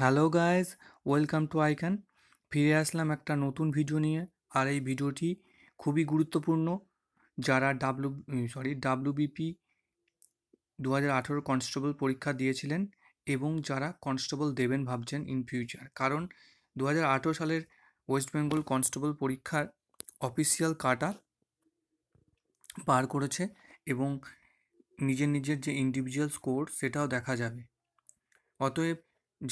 hello guys welcome to আইকান ফিরে আসলাম একটা নতুন ভিডিও নিয়ে আর এই ভিডিওটি খুবই গুরুত্বপূর্ণ যারা ডাব্লু সরি ডাব্লুবিপি দু হাজার কনস্টেবল পরীক্ষা দিয়েছিলেন এবং যারা কনস্টেবল দেবেন ভাবছেন ইন ফিউচার কারণ দু হাজার আঠেরো সালের ওয়েস্ট বেঙ্গল কনস্টেবল পরীক্ষার অফিসিয়াল কাটা পার করেছে এবং নিজের নিজের যে ইন্ডিভিজুয়াল স্কোর সেটাও দেখা যাবে অতএব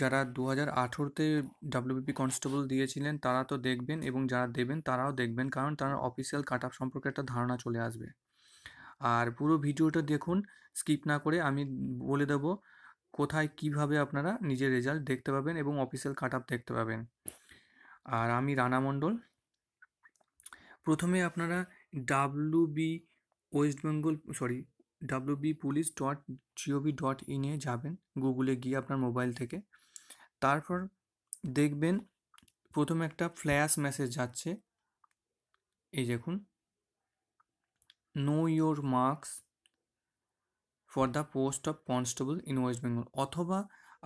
যারা দু হাজার আঠেরোতে ডাব্লিউবিপি কনস্টেবল দিয়েছিলেন তারা তো দেখবেন এবং যারা দেবেন তারাও দেখবেন কারণ তারা অফিসিয়াল কাট আপ সম্পর্কে একটা ধারণা চলে আসবে আর পুরো ভিডিওটা দেখুন স্কিপ না করে আমি বলে দেবো কোথায় কিভাবে আপনারা নিজের রেজাল্ট দেখতে পাবেন এবং অফিসিয়াল কাট আপ দেখতে পাবেন আর আমি রানা মণ্ডল প্রথমে আপনারা W West Bengal sorry WB police dot G O V dot ইনে যাবেন গুগলে গিয়ে আপনার মোবাইল থেকে তারপর দেখবেন প্রথমে একটা ফ্ল্যাশ মেসেজ যাচ্ছে এই দেখুন know your marks for the post of constable in West Bengal অথবা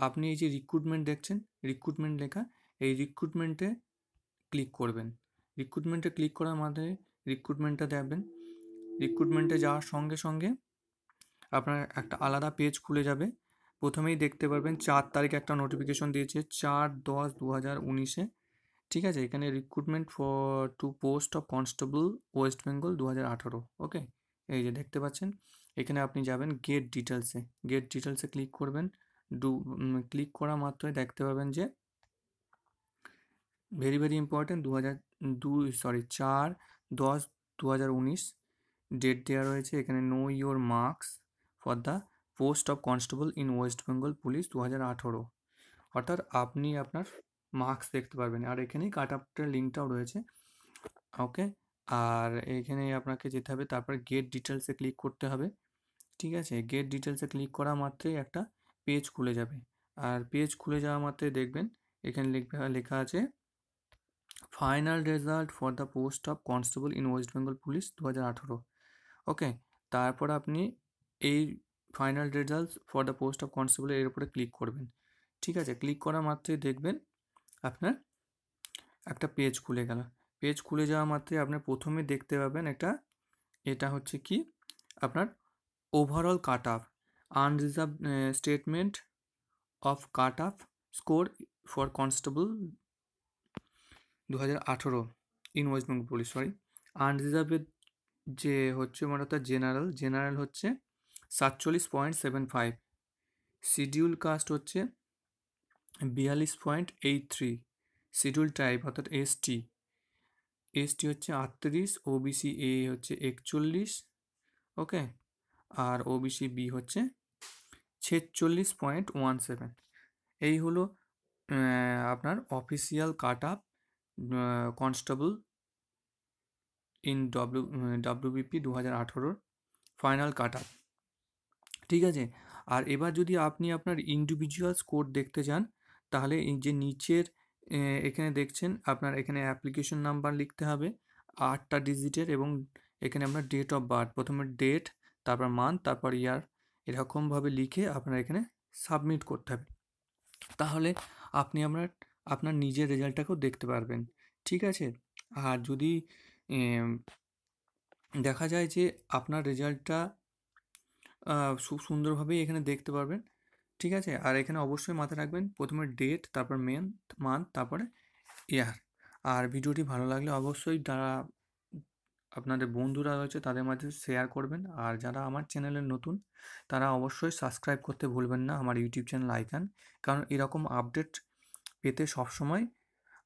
আপনি এই যে রিক্রুটমেন্ট দেখছেন রিক্রুটমেন্ট লেখা এই রিক্রুটমেন্টে ক্লিক করবেন রিক্রুটমেন্টে ক্লিক করার মাধ্যমে রিক্রুটমেন্টটা দেখবেন রিক্রুটমেন্টে যাওয়ার সঙ্গে সঙ্গে আপনার একটা আলাদা পেজ খুলে যাবে প্রথমেই দেখতে পারবেন চার তারিখে একটা নোটিফিকেশন দিয়েছে চার দশ দু হাজার উনিশে ঠিক আছে এখানে recruitment for to post of constable West Bengal দু হাজার আঠারো ওকে এই যে দেখতে পাচ্ছেন এখানে আপনি যাবেন গেট ডিটেলসে গেট ডিটেলসে ক্লিক করবেন ডু ক্লিক করা মাত্রই দেখতে পাবেন যে ভেরি ভেরি ইম্পর্টেন্ট দু হাজার দুই সরি চার দশ দু হাজার উনিশ ডেট দেওয়া রয়েছে এখানে know your marks for the post of constable in West Bengal police দু হাজার আঠেরো অর্থাৎ আপনি আপনার মার্কস দেখতে পারবেন আর এখানেই কাট আপটার লিঙ্কটাও রয়েছে ওকে আর এখানে আপনাকে যেতে হবে তারপর গেট ডিটেলসে ক্লিক করতে হবে ঠিক আছে গেট ডিটেলসে ক্লিক করা মাত্রই একটা পেজ খুলে যাবে আর পেজ খুলে যাওয়া মাত্রই দেখবেন এখানে লেখা আছে final result for the post of constable in West Bengal police দু হাজার আঠেরো ওকে তারপর আপনি এই final result for the post of constable এর উপরে ক্লিক করবেন ঠিক আছে ক্লিক করা মাত্রই দেখবেন আপনার একটা পেজ খুলে গেল পেজ খুলে যাওয়া মাত্রই আপনি প্রথমে দেখতে পাবেন একটা এটা হচ্ছে কি আপনার overall cut up unreserved statement of cut up score for constable দু হাজার আঠেরো in West Bengal police sorry আনরিজার্ভের যে হচ্ছে মানে অর্থাৎ জেনারেল জেনারেল হচ্ছে সাতচল্লিশ point seven five schedule caste হচ্ছে বিয়াল্লিশ point eight three schedule tribe অর্থাৎ এসটি এসটি হচ্ছে আটত্রিশ ওবিসি এ হচ্ছে একচল্লিশ ওকে আর ওবিসি বি হচ্ছে ছেচল্লিশ পয়েন্ট ওয়ান সেভেন এই হলো আপনার official cut up constable in W WBP দু হাজার আঠেরোর ফাইনাল কাট আপ ঠিক আছে আর এবার যদি আপনি আপনার ইন্ডিভিজুয়াল স্কোর দেখতে চান তাহলে এই যে নিচের এখানে দেখছেন আপনার এখানে অ্যাপ্লিকেশন নাম্বার লিখতে হবে আটটা ডিজিটের এবং এখানে আপনার ডেট অফ বার্থ প্রথমে ডেট তারপর মান্থ তারপর ইয়ার এরকমভাবে লিখে আপনার এখানে সাবমিট করতে হবে তাহলে আপনি আপনার আপনার নিজের রেজাল্টটাকেও দেখতে পারবেন ঠিক আছে আর যদি দেখা যায় যে আপনার রেজাল্টটা সুন্দরভাবেই এখানে দেখতে পারবেন ঠিক আছে আর এখানে অবশ্যই মাথায় রাখবেন প্রথমে ডেট তারপর মেন মান্থ তারপরে ইয়ার আর ভিডিওটি ভালো লাগলে অবশ্যই যারা আপনাদের বন্ধুরা রয়েছে তাদের মাঝে শেয়ার করবেন আর যারা আমার চ্যানেলে নতুন তারা অবশ্যই সাবস্ক্রাইব করতে ভুলবেন না আমার ইউটিউব চ্যানেল আইকান কারণ এরকম আপডেট পেতে সবসময়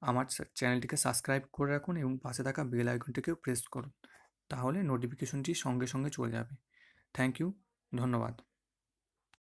আমার চ্যানেলটিকে সাবস্ক্রাইব করে রাখুন এবং পাশে থাকা বেল আইকনটিকেও প্রেস করুন তাহলে নোটিফিকেশনটি সঙ্গে সঙ্গে চলে যাবে থ্যাংক ইউ ধন্যবাদ